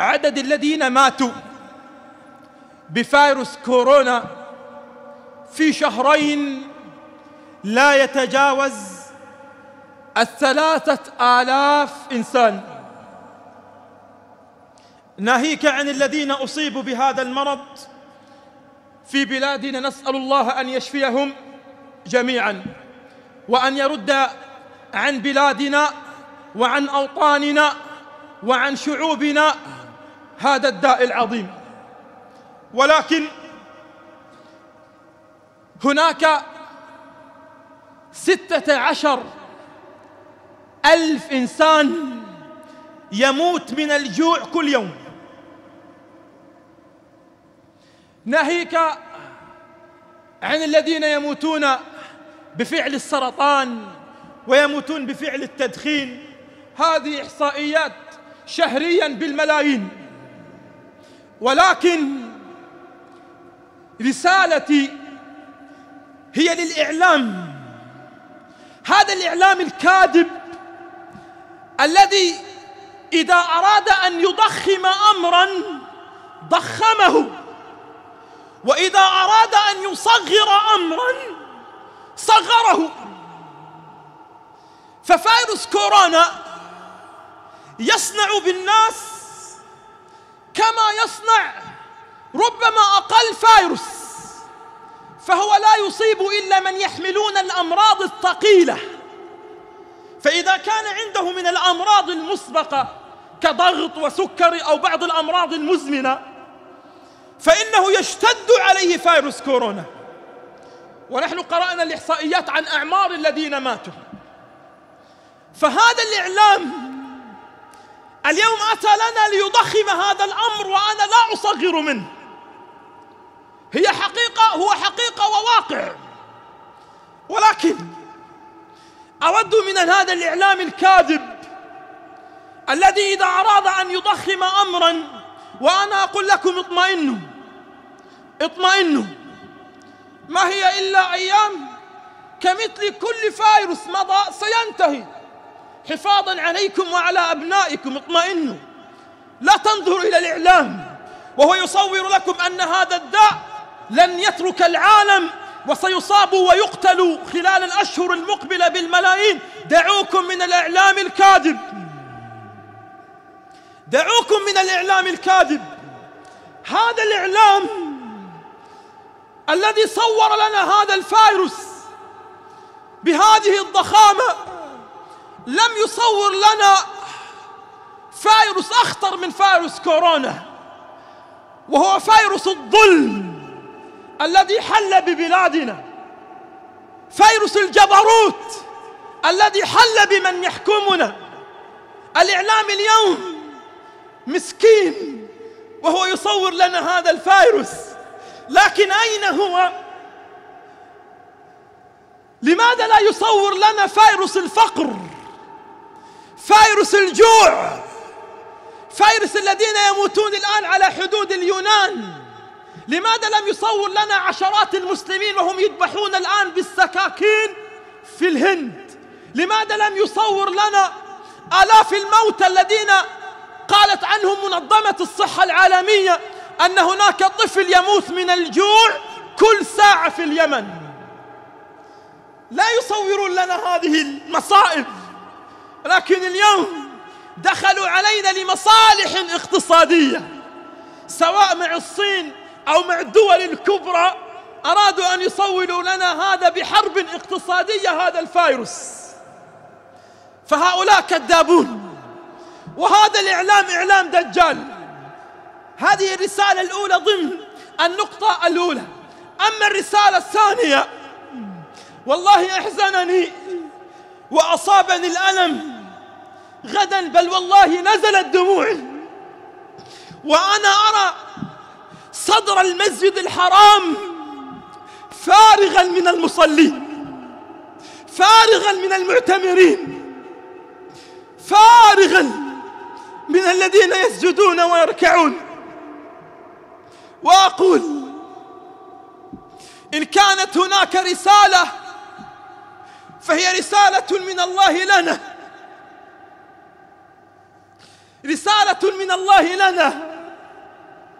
عدد الذين ماتوا بفيروس كورونا في شهرين لا يتجاوز الثلاثة آلاف إنسان ناهيك عن الذين أصيبوا بهذا المرض في بلادنا نسأل الله أن يشفيهم جميعا وأن يرد عن بلادنا وعن أوطاننا وعن شعوبنا هذا الداء العظيم ولكن هناك ستة عشر ألف إنسان يموت من الجوع كل يوم ناهيك عن الذين يموتون بفعل السرطان ويموتون بفعل التدخين هذه إحصائيات شهريا بالملايين ولكن رسالتي هي للإعلام هذا الإعلام الكاذب الذي إذا أراد أن يضخم أمرا ضخمه وإذا أراد أن يصغر أمرا صغره ففيروس كورونا يصنع بالناس كما يصنع ربما أقل فايروس فهو لا يصيب إلا من يحملون الأمراض الثقيلة فإذا كان عنده من الأمراض المسبقة كضغط وسكري أو بعض الأمراض المزمنة فإنه يشتد عليه فيروس كورونا ونحن قرأنا الإحصائيات عن أعمار الذين ماتوا فهذا الإعلام اليوم أتى لنا ليضخم هذا الأمر وأنا لا أصغر منه هي حقيقة هو حقيقة وواقع ولكن أود من هذا الإعلام الكاذب الذي إذا أراد أن يضخم أمرا وأنا أقول لكم اطمئنوا اطمئنوا ما هي إلا أيام كمثل كل فيروس مضى سينتهي حفاظا عليكم وعلى أبنائكم اطمئنوا لا تنظروا إلى الإعلام وهو يصور لكم أن هذا الداء لن يترك العالم وسيصابوا ويقتلوا خلال الأشهر المقبلة بالملايين دعوكم من الإعلام الكاذب دعوكم من الإعلام الكاذب هذا الإعلام الذي صور لنا هذا الفايروس بهذه الضخامة لم يصور لنا فايروس أخطر من فايروس كورونا وهو فايروس الظلم الذي حل ببلادنا فيروس الجبروت الذي حل بمن يحكمنا الإعلام اليوم مسكين وهو يصور لنا هذا الفايروس لكن أين هو؟ لماذا لا يصور لنا فايروس الفقر؟ فيروس الجوع فيروس الذين يموتون الآن على حدود اليونان لماذا لم يصور لنا عشرات المسلمين وهم يذبحون الآن بالسكاكين في الهند لماذا لم يصور لنا آلاف الموتى الذين قالت عنهم منظمة الصحة العالمية أن هناك طفل يموت من الجوع كل ساعة في اليمن لا يصورون لنا هذه المصائب لكن اليوم دخلوا علينا لمصالح اقتصادية سواء مع الصين أو مع الدول الكبرى أرادوا أن يصولوا لنا هذا بحرب اقتصادية هذا الفيروس فهؤلاء كذابون وهذا الإعلام إعلام دجال هذه الرسالة الأولى ضمن النقطة الأولى أما الرسالة الثانية والله أحزنني وأصابني الألم غدا بل والله نزلت دموعي وأنا أرى صدر المسجد الحرام فارغا من المصلين فارغا من المعتمرين فارغا من الذين يسجدون ويركعون وأقول إن كانت هناك رسالة فهي رسالة من الله لنا رسالة من الله لنا